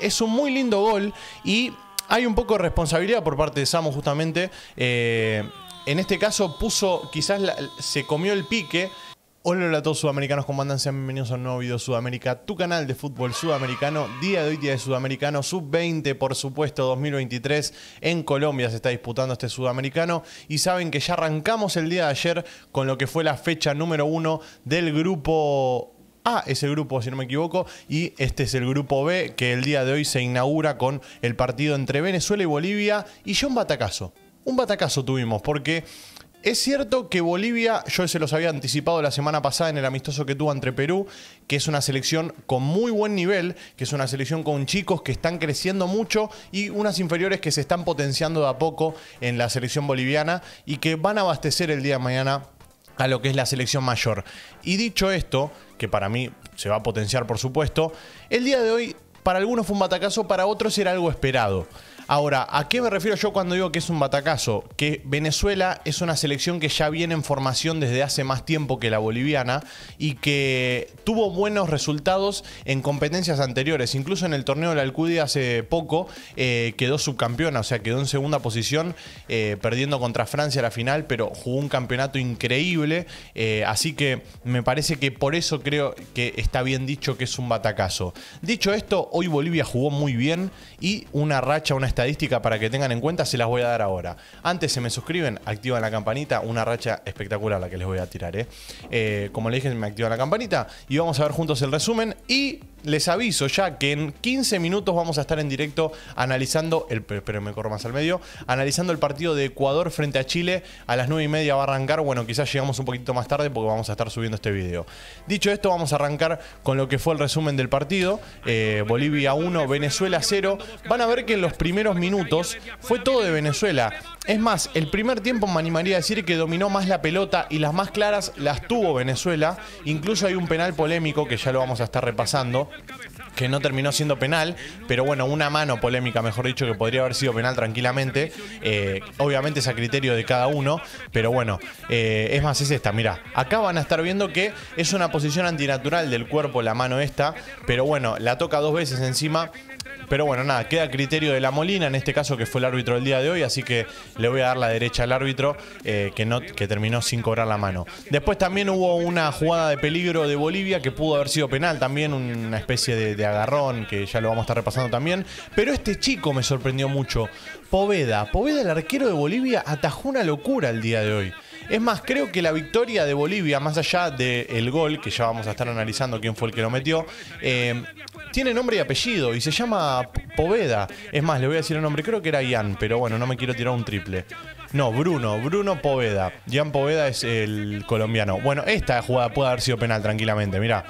es un muy lindo gol y hay un poco de responsabilidad por parte de Samu justamente. Eh, en este caso puso, quizás se comió el pique. Hola, hola a todos sudamericanos, ¿cómo andan? Sean bienvenidos a un nuevo video Sudamérica, tu canal de fútbol sudamericano, día de hoy, día de sudamericano, sub-20, por supuesto, 2023, en Colombia se está disputando este sudamericano y saben que ya arrancamos el día de ayer con lo que fue la fecha número uno del grupo a es el grupo, si no me equivoco, y este es el grupo B, que el día de hoy se inaugura con el partido entre Venezuela y Bolivia. Y ya un batacazo. Un batacazo tuvimos, porque es cierto que Bolivia, yo se los había anticipado la semana pasada en el amistoso que tuvo entre Perú, que es una selección con muy buen nivel, que es una selección con chicos que están creciendo mucho y unas inferiores que se están potenciando de a poco en la selección boliviana y que van a abastecer el día de mañana a lo que es la selección mayor. Y dicho esto, que para mí se va a potenciar por supuesto, el día de hoy para algunos fue un batacazo, para otros era algo esperado. Ahora, ¿a qué me refiero yo cuando digo que es un batacazo? Que Venezuela es una selección que ya viene en formación desde hace más tiempo que la boliviana y que tuvo buenos resultados en competencias anteriores. Incluso en el torneo de la Alcudia hace poco eh, quedó subcampeona, o sea, quedó en segunda posición eh, perdiendo contra Francia la final, pero jugó un campeonato increíble. Eh, así que me parece que por eso creo que está bien dicho que es un batacazo. Dicho esto, hoy Bolivia jugó muy bien y una racha, una estrategia estadística para que tengan en cuenta se las voy a dar ahora. Antes se me suscriben, activan la campanita, una racha espectacular la que les voy a tirar. ¿eh? eh como le dije, me activan la campanita y vamos a ver juntos el resumen y les aviso ya que en 15 minutos vamos a estar en directo analizando, el, pero me corro más al medio, analizando el partido de Ecuador frente a Chile. A las 9 y media va a arrancar, bueno, quizás llegamos un poquito más tarde porque vamos a estar subiendo este video. Dicho esto, vamos a arrancar con lo que fue el resumen del partido. Eh, Bolivia 1, Venezuela 0. Van a ver que en los primeros minutos fue todo de Venezuela. Es más, el primer tiempo me animaría a decir que dominó más la pelota y las más claras las tuvo Venezuela. Incluso hay un penal polémico que ya lo vamos a estar repasando que no terminó siendo penal, pero bueno, una mano polémica, mejor dicho, que podría haber sido penal tranquilamente. Eh, obviamente es a criterio de cada uno, pero bueno, eh, es más, es esta, mira, acá van a estar viendo que es una posición antinatural del cuerpo la mano esta, pero bueno, la toca dos veces encima, pero bueno, nada, queda criterio de la Molina, en este caso que fue el árbitro del día de hoy, así que le voy a dar la derecha al árbitro eh, que, no, que terminó sin cobrar la mano. Después también hubo una jugada de peligro de Bolivia que pudo haber sido penal, también una especie de, de agarrón que ya lo vamos a estar repasando también. Pero este chico me sorprendió mucho, Poveda. Poveda, el arquero de Bolivia, atajó una locura el día de hoy. Es más, creo que la victoria de Bolivia, más allá del gol, que ya vamos a estar analizando quién fue el que lo metió, eh, tiene nombre y apellido y se llama Poveda. Es más, le voy a decir el nombre, creo que era Ian, pero bueno, no me quiero tirar un triple. No, Bruno, Bruno Poveda. Ian Poveda es el colombiano. Bueno, esta jugada puede haber sido penal tranquilamente, mirá.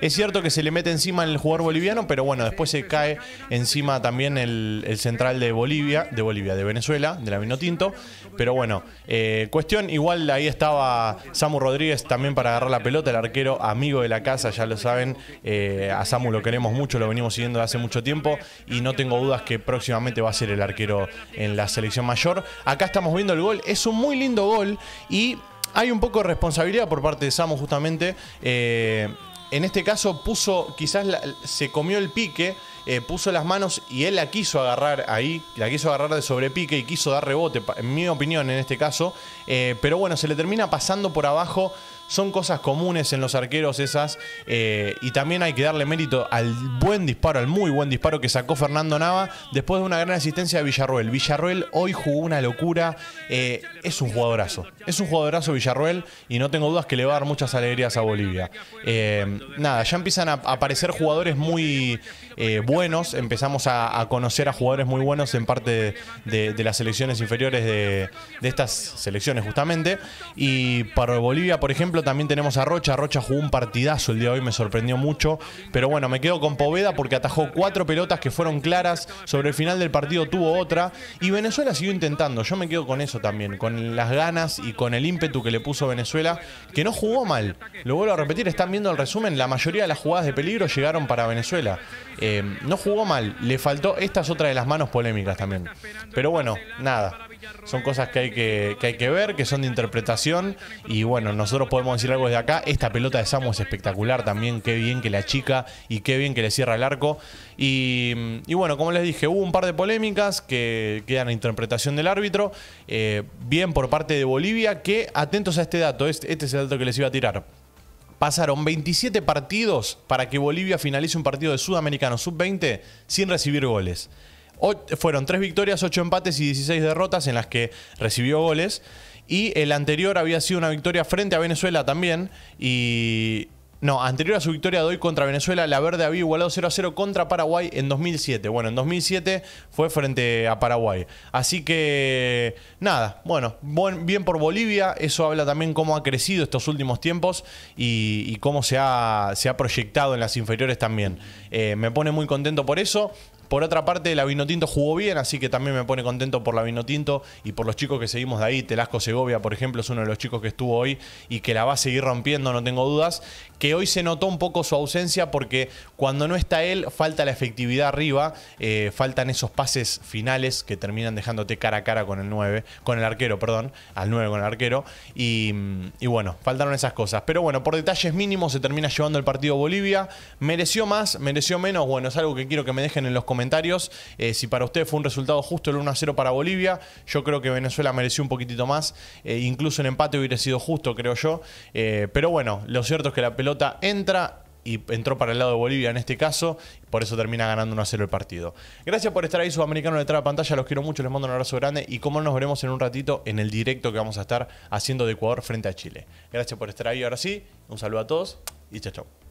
Es cierto que se le mete encima el jugador boliviano, pero bueno, después se cae encima también el, central de Bolivia, de Bolivia, de Venezuela, de la Tinto. Pero bueno, eh, cuestión, igual ahí estaba Samu Rodríguez también para agarrar la pelota, el arquero amigo de la casa, ya lo saben. Eh, a Samu lo queremos mucho, lo venimos siguiendo desde hace mucho tiempo y no tengo dudas que próximamente va a ser el arquero en la selección mayor. Acá estamos viendo el gol, es un muy lindo gol y hay un poco de responsabilidad por parte de Samu justamente. Eh, en este caso puso, quizás se comió el pique, eh, puso las manos y él la quiso agarrar ahí, la quiso agarrar de sobrepique y quiso dar rebote, en mi opinión en este caso, eh, pero bueno, se le termina pasando por abajo son cosas comunes en los arqueros esas. Eh, y también hay que darle mérito al buen disparo, al muy buen disparo que sacó Fernando Nava después de una gran asistencia de Villarroel. Villarroel hoy jugó una locura. Eh, es un jugadorazo. Es un jugadorazo Villarroel y no tengo dudas que le va a dar muchas alegrías a Bolivia. Eh, nada, ya empiezan a aparecer jugadores muy buenos. Empezamos a, conocer a jugadores muy buenos en parte de, las selecciones inferiores de estas selecciones justamente. Y para Bolivia, por ejemplo, también tenemos a Rocha. Rocha jugó un partidazo el día de hoy, me sorprendió mucho. Pero bueno, me quedo con Poveda porque atajó cuatro pelotas que fueron claras. Sobre el final del partido tuvo otra. Y Venezuela siguió intentando. Yo me quedo con eso también, con las ganas y con el ímpetu que le puso Venezuela, que no jugó mal. Lo vuelvo a repetir, están viendo el resumen. La mayoría de las jugadas de peligro llegaron para Venezuela. Eh, no jugó mal, le faltó. Esta es otra de las manos polémicas también. Pero bueno, nada son cosas que hay que, hay que ver, que son de interpretación. Y bueno, nosotros podemos decir algo desde acá. Esta pelota de Samu es espectacular también. Qué bien que la chica y qué bien que le cierra el arco. Y, bueno, como les dije, hubo un par de polémicas que quedan a interpretación del árbitro. Eh, bien por parte de Bolivia, que atentos a este dato. este, este es el dato que les iba a tirar. Pasaron 27 partidos para que Bolivia finalice un partido de Sudamericano Sub-20 sin recibir goles fueron tres victorias, ocho empates y 16 derrotas en las que recibió goles. Y el anterior había sido una victoria frente a Venezuela también. Y. No, anterior a su victoria de hoy contra Venezuela, la verde había igualado 0 a 0 contra Paraguay en 2007. Bueno, en 2007 fue frente a Paraguay. Así que, nada, bueno, bien por Bolivia. Eso habla también cómo ha crecido estos últimos tiempos y, cómo se ha, proyectado en las inferiores también. Eh, me pone muy contento por eso. Por otra parte, la Vinotinto jugó bien, así que también me pone contento por la Vinotinto y por los chicos que seguimos de ahí. Telasco Segovia, por ejemplo, es uno de los chicos que estuvo hoy y que la va a seguir rompiendo, no tengo dudas. Que hoy se notó un poco su ausencia porque cuando no está él, falta la efectividad arriba, eh, faltan esos pases finales que terminan dejándote cara a cara con el 9, con el arquero, perdón, al 9 con el arquero. y bueno, faltaron esas cosas. Pero bueno, por detalles mínimos se termina llevando el partido Bolivia. ¿Mereció más? ¿Mereció menos? Bueno, es algo que quiero que me dejen en los comentarios comentarios. Eh, si para usted fue un resultado justo el 1 0 para Bolivia, yo creo que Venezuela mereció un poquitito más. Eh, incluso en empate hubiera sido justo, creo yo. Eh, pero bueno, lo cierto es que la pelota entra, y entró para el lado de Bolivia en este caso, por eso termina ganando 1 0 el partido. Gracias por estar ahí, Sudamericano, detrás de la pantalla, los quiero mucho, les mando un abrazo grande y como nos veremos en un ratito en el directo que vamos a estar haciendo de Ecuador frente a Chile. Gracias por estar ahí, ahora sí, un saludo a todos y chao chao.